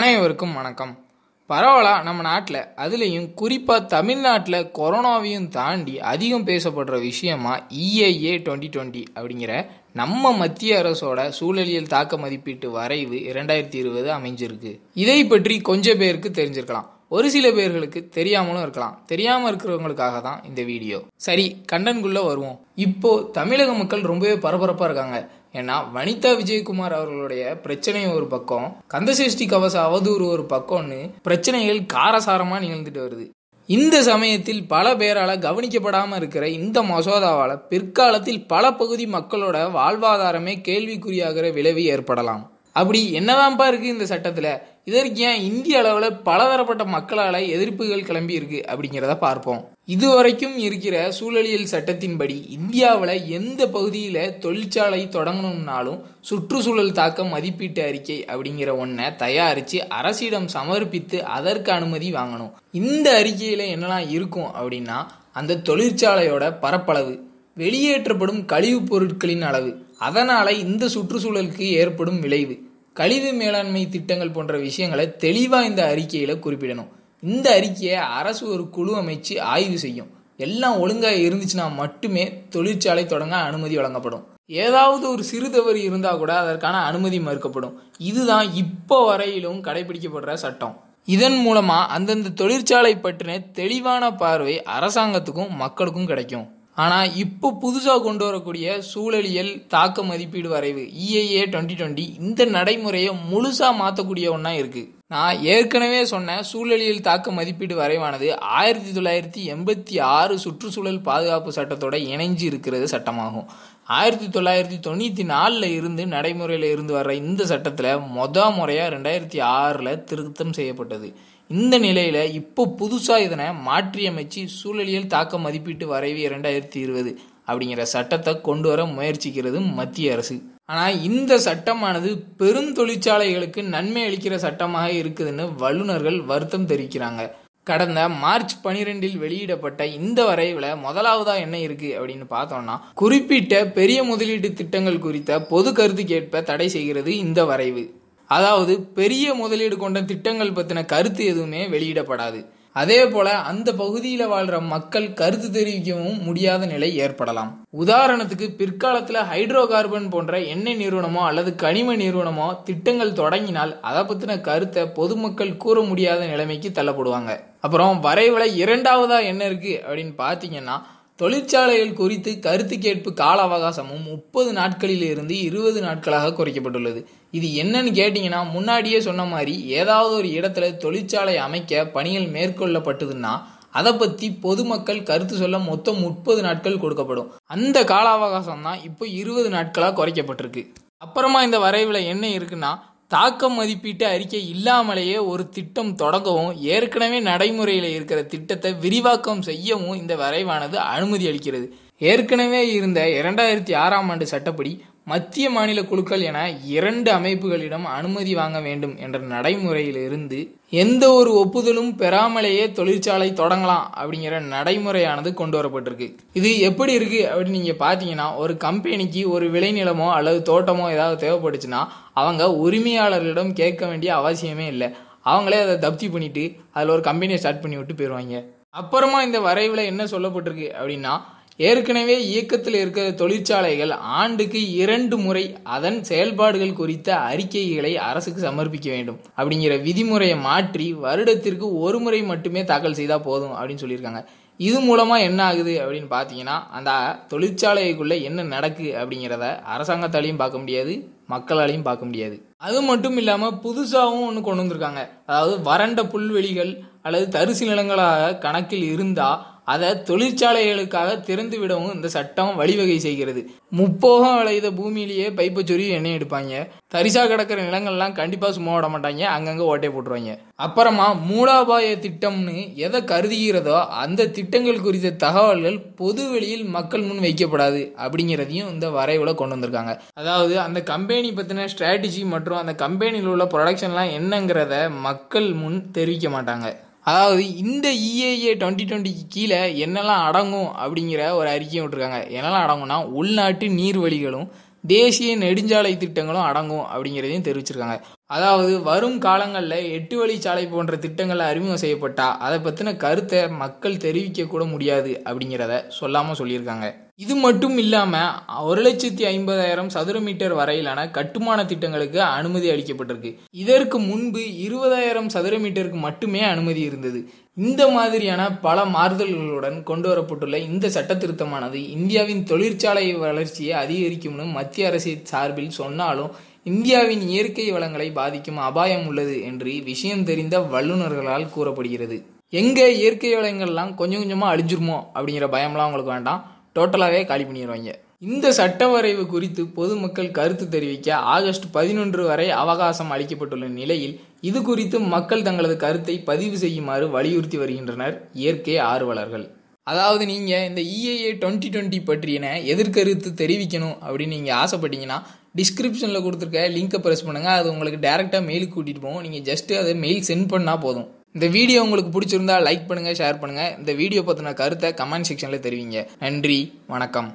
அனைவருக்கும் வணக்கம் பரவலாக நம்ம நாட்டில் அதுலேயும் குறிப்பாக தமிழ்நாட்டில் கொரோனாவையும் தாண்டி அதிகம் பேசப்படுற விஷயமா இஏஏ டுவெண்ட்டி டுவெண்ட்டி அப்படிங்கிற நம்ம மத்திய அரசோட சூழலியல் தாக்க மதிப்பீட்டு வரைவு இரண்டாயிரத்தி இருபது அமைஞ்சிருக்கு இதை பற்றி கொஞ்சம் பேருக்கு தெரிஞ்சிருக்கலாம் ஒரு சில பேர்களுக்கு தெரியாமலும் இருக்கலாம் தெரியாமல் இருக்கிறவங்களுக்காக தான் இந்த வீடியோ சரி கண்டன்குள்ளே வருவோம் இப்போது தமிழக மக்கள் ரொம்பவே பரபரப்பாக இருக்காங்க ஏன்னா வனிதா விஜயகுமார் அவர்களுடைய பிரச்சனை ஒரு பக்கம் கந்தசேஷ்டி கவச அவதூறு ஒரு பக்கம்னு பிரச்சனைகள் காரசாரமாக நிகழ்ந்துட்டு வருது இந்த சமயத்தில் பல பேரால் கவனிக்கப்படாமல் இருக்கிற இந்த மசோதாவால் பிற்காலத்தில் பல பகுதி மக்களோட வாழ்வாதாரமே கேள்விக்குறியாகிற விளைவு ஏற்படலாம் அப்படி என்னதான்ப்பா இருக்கு இந்த சட்டத்தில் இதற்கு ஏன் இந்திய அளவில் பலதரப்பட்ட மக்களால் எதிர்ப்புகள் கிளம்பி இருக்கு அப்படிங்கிறத பார்ப்போம் இதுவரைக்கும் இருக்கிற சூழலியல் சட்டத்தின்படி இந்தியாவில் எந்த பகுதியில் தொழிற்சாலை தொடங்கணும்னாலும் சுற்றுச்சூழல் தாக்க மதிப்பீட்டு அறிக்கை அப்படிங்கிற ஒன்றை தயாரித்து அரசிடம் சமர்ப்பித்து அதற்கு அனுமதி வாங்கணும் இந்த அறிக்கையில் என்னெல்லாம் இருக்கும் அப்படின்னா அந்த தொழிற்சாலையோட பரப்பளவு வெளியேற்றப்படும் கழிவுப் பொருட்களின் அளவு அதனால் இந்த சுற்றுச்சூழலுக்கு ஏற்படும் விளைவு கழிவு மேலாண்மை திட்டங்கள் போன்ற விஷயங்களை தெளிவாக இந்த அறிக்கையில் குறிப்பிடணும் இந்த அறிக்கையை அரசு ஒரு குழு அமைச்சு ஆய்வு செய்யும் எல்லாம் ஒழுங்காக இருந்துச்சுன்னா மட்டுமே தொழிற்சாலை தொடங்க அனுமதி வழங்கப்படும் ஏதாவது ஒரு சிறு தவறு இருந்தால் கூட அதற்கான அனுமதி மறுக்கப்படும் இதுதான் இப்போ வரையிலும் கடைபிடிக்கப்படுற சட்டம் இதன் மூலமாக அந்தந்த தொழிற்சாலை பற்றின தெளிவான பார்வை அரசாங்கத்துக்கும் மக்களுக்கும் கிடைக்கும் ஆனால் இப்போ புதுசாக கொண்டு வரக்கூடிய சூழலியல் தாக்க மதிப்பீடு வரைவு இஏஏ டுவெண்ட்டி டுவெண்ட்டி இந்த நடைமுறையை முழுசாக மாற்றக்கூடிய ஒன்றா இருக்குது நான் ஏற்கனவே சொன்ன சூழலியல் தாக்க மதிப்பீடு வரைவானது ஆயிரத்தி தொள்ளாயிரத்தி எண்பத்தி ஆறு சுற்றுச்சூழல் பாதுகாப்பு சட்டத்தோட இணைஞ்சு இருக்கிறது சட்டமாகும் ஆயிரத்தி தொள்ளாயிரத்தி தொண்ணூற்றி நாலில் இருந்து நடைமுறையில் இருந்து வர்ற இந்த சட்டத்தில் மொத முறையாக ரெண்டாயிரத்தி ஆறில் திருத்தம் செய்யப்பட்டது இந்த நிலையில் இப்போ புதுசாக இதனை மாற்றியமைச்சு சூழலியல் தாக்க மதிப்பீட்டு வரைவு இரண்டாயிரத்தி இருபது அப்படிங்கிற சட்டத்தை கொண்டு வர முயற்சிக்கிறது மத்திய அரசு ஆனால் இந்த சட்டமானது பெரும் தொழிற்சாலைகளுக்கு நன்மை அளிக்கிற சட்டமாக இருக்குதுன்னு வல்லுநர்கள் வருத்தம் தெரிவிக்கிறாங்க கடந்த மார்ச் பனிரெண்டில் வெளியிடப்பட்ட இந்த வரைவில் முதலாவதா என்ன இருக்கு அப்படின்னு பார்த்தோம்னா குறிப்பிட்ட பெரிய முதலீட்டு திட்டங்கள் குறித்த பொது கருத்துக்கேற்ப தடை செய்கிறது இந்த வரைவு அதாவது பெரிய முதலீடு கொண்ட திட்டங்கள் பற்றின கருத்து எதுவுமே வெளியிடப்படாது அதே போல அந்த பகுதியில் வாழ்ற மக்கள் கருத்து தெரிவிக்கவும் முடியாத நிலை ஏற்படலாம் உதாரணத்துக்கு பிற்காலத்தில் ஹைட்ரோ கார்பன் போன்ற எண்ணெய் நிறுவனமோ அல்லது கனிம நிறுவனமோ திட்டங்கள் தொடங்கினால் அதை பற்றின கருத்தை பொதுமக்கள் கூற முடியாத நிலைமைக்கு தள்ளப்படுவாங்க அப்புறம் வரைவில் இரண்டாவதா என்ன இருக்கு அப்படின்னு பார்த்தீங்கன்னா தொழிற்சாலைகள் குறித்து கருத்து கேட்பு கால அவகாசமும் முப்பது நாட்களிலிருந்து இருபது நாட்களாக குறைக்கப்பட்டுள்ளது இது என்னன்னு கேட்டிங்கன்னா முன்னாடியே சொன்ன மாதிரி ஏதாவது ஒரு இடத்துல தொழிற்சாலை அமைக்க பணிகள் மேற்கொள்ளப்பட்டதுன்னா அதை பற்றி பொதுமக்கள் கருத்து சொல்ல மொத்தம் முப்பது நாட்கள் கொடுக்கப்படும் அந்த கால அவகாசம் தான் இப்போ இருபது நாட்களாக குறைக்கப்பட்டிருக்கு அப்புறமா இந்த வரைவில் என்ன இருக்குன்னா தாக்க மதிப்பீட்டு அறிக்கை இல்லாமலேயே ஒரு திட்டம் தொடங்கவும் ஏற்கனவே நடைமுறையில் இருக்கிற திட்டத்தை விரிவாக்கம் செய்யவும் இந்த வரைவானது அனுமதி அளிக்கிறது ஏற்கனவே இருந்த இரண்டாயிரத்தி ஆறாம் ஆண்டு சட்டப்படி மத்திய மாநில குழுக்கள் என இரண்டு அமைப்புகளிடம் அனுமதி வாங்க வேண்டும் என்ற நடைமுறையிலிருந்து எந்த ஒரு ஒப்புதலும் பெறாமலேயே தொழிற்சாலை தொடங்கலாம் அப்படிங்கிற நடைமுறையானது கொண்டு வரப்பட்டிருக்கு இது எப்படி இருக்கு அப்படின்னு நீங்க பாத்தீங்கன்னா ஒரு கம்பெனிக்கு ஒரு விளைநிலமோ அல்லது தோட்டமோ ஏதாவது தேவைப்பட்டுச்சுன்னா அவங்க உரிமையாளர்களிடம் கேட்க வேண்டிய அவசியமே இல்லை அவங்களே அதை தப்தி பண்ணிட்டு அதில் ஒரு கம்பெனியை ஸ்டார்ட் பண்ணி விட்டு போயிடுவாங்க அப்புறமா இந்த வரைவில் என்ன சொல்லப்பட்டிருக்கு அப்படின்னா ஏற்கனவே இயக்கத்தில் இருக்கிற தொழிற்சாலைகள் ஆண்டுக்கு இரண்டு முறை அதன் செயல்பாடுகள் குறித்த அறிக்கைகளை அரசுக்கு சமர்ப்பிக்க வேண்டும் அப்படிங்கிற விதிமுறையை மாற்றி வருடத்திற்கு ஒரு முறை மட்டுமே தாக்கல் செய்தால் போதும் அப்படின்னு சொல்லியிருக்காங்க இது மூலமாக என்ன ஆகுது அப்படின்னு பார்த்தீங்கன்னா அந்த தொழிற்சாலைக்குள்ளே என்ன நடக்கு அப்படிங்கிறத அரசாங்கத்தாலையும் பார்க்க முடியாது மக்களாலையும் பார்க்க முடியாது அது மட்டும் இல்லாமல் புதுசாகவும் ஒன்று கொண்டு வந்திருக்காங்க அதாவது வறண்ட புல்வெளிகள் அல்லது தரிசு நிலங்களாக கணக்கில் இருந்தால் அதை தொழிற்சாலைகளுக்காக திறந்து விடவும் இந்த சட்டம் வழிவகை செய்கிறது முப்போகம் விளையுத பூமியிலேயே பைப்பை சொறி எண்ணெய் எடுப்பாங்க தரிசா கிடக்கிற நிலங்கள்லாம் கண்டிப்பாக சும்மா விட மாட்டாங்க அங்கங்கே ஓட்டை போட்டுருவாங்க அப்புறமா மூலாபாய திட்டம்னு எதை கருதுகிறதோ அந்த திட்டங்கள் குறித்த தகவல்கள் பொது வெளியில் மக்கள் முன் வைக்கப்படாது அப்படிங்கிறதையும் இந்த வரைவில் கொண்டு வந்திருக்காங்க அதாவது அந்த கம்பெனி பற்றின ஸ்ட்ராட்டஜி மற்றும் அந்த கம்பெனியில் உள்ள ப்ரொடக்ஷன்லாம் என்னங்கிறத மக்கள் முன் தெரிவிக்க மாட்டாங்க அதாவது இந்த இஏஏ டுவெண்ட்டி டுவெண்ட்டிக்கு கீழே என்னெல்லாம் அடங்கும் அப்படிங்கிற ஒரு அறிக்கையும் விட்டுருக்காங்க என்னெல்லாம் அடங்கும்னா உள்நாட்டு நீர்வழிகளும் தேசிய நெடுஞ்சாலை திட்டங்களும் அடங்கும் அப்படிங்கிறதையும் தெரிவிச்சிருக்காங்க அதாவது வரும் காலங்களில் எட்டு வழிச்சாலை போன்ற திட்டங்களை அறிமுகம் செய்யப்பட்டால் அதை பற்றின கருத்தை மக்கள் தெரிவிக்கக்கூட முடியாது அப்படிங்கிறத சொல்லாமல் சொல்லியிருக்காங்க இது மட்டும் இல்லாமல் ஒரு லட்சத்தி ஐம்பதாயிரம் சதுர மீட்டர் வரையிலான கட்டுமான திட்டங்களுக்கு அனுமதி அளிக்கப்பட்டிருக்கு இதற்கு முன்பு இருபதாயிரம் சதுர மீட்டருக்கு மட்டுமே அனுமதி இருந்தது இந்த மாதிரியான பல மாறுதல்களுடன் கொண்டு வரப்பட்டுள்ள இந்த சட்ட திருத்தமானது இந்தியாவின் தொழிற்சாலை வளர்ச்சியை அதிகரிக்கும்னு மத்திய அரசு சார்பில் சொன்னாலும் இந்தியாவின் இயற்கை வளங்களை பாதிக்கும் அபாயம் உள்ளது என்று விஷயம் தெரிந்த வல்லுநர்களால் கூறப்படுகிறது எங்கே இயற்கை வளங்கள்லாம் கொஞ்சம் கொஞ்சமாக அழிஞ்சிருமோ அப்படிங்கிற பயம்லாம் அவங்களுக்கு வேண்டாம் டோட்டலாகவே காலி பண்ணிடுவாங்க இந்த சட்ட வரைவு குறித்து பொதுமக்கள் கருத்து தெரிவிக்க ஆகஸ்ட் பதினொன்று வரை அவகாசம் அளிக்கப்பட்டுள்ள நிலையில் இது குறித்து மக்கள் தங்களது கருத்தை பதிவு செய்யுமாறு வலியுறுத்தி வருகின்றனர் இயற்கை ஆர்வலர்கள் அதாவது நீங்கள் இந்த இஏஏ டுவெண்ட்டி டுவெண்ட்டி பற்றியன எதிர்கருத்து தெரிவிக்கணும் அப்படின்னு நீங்கள் ஆசைப்பட்டீங்கன்னா டிஸ்கிரிப்ஷனில் கொடுத்துருக்க லிங்க்கை ப்ரெஸ் பண்ணுங்கள் அது உங்களுக்கு டேரெக்டாக மெயிலுக்கு கூட்டிகிட்டு போவோம் நீங்கள் ஜஸ்ட்டு அதை மெயில் சென்ட் பண்ணால் போதும் இந்த வீடியோ உங்களுக்கு பிடிச்சிருந்தா லைக் பண்ணுங்கள் ஷேர் பண்ணுங்கள் இந்த வீடியோ பற்றின கருத்தை கமெண்ட் செக்ஷனில் தெரிவிங்க நன்றி வணக்கம்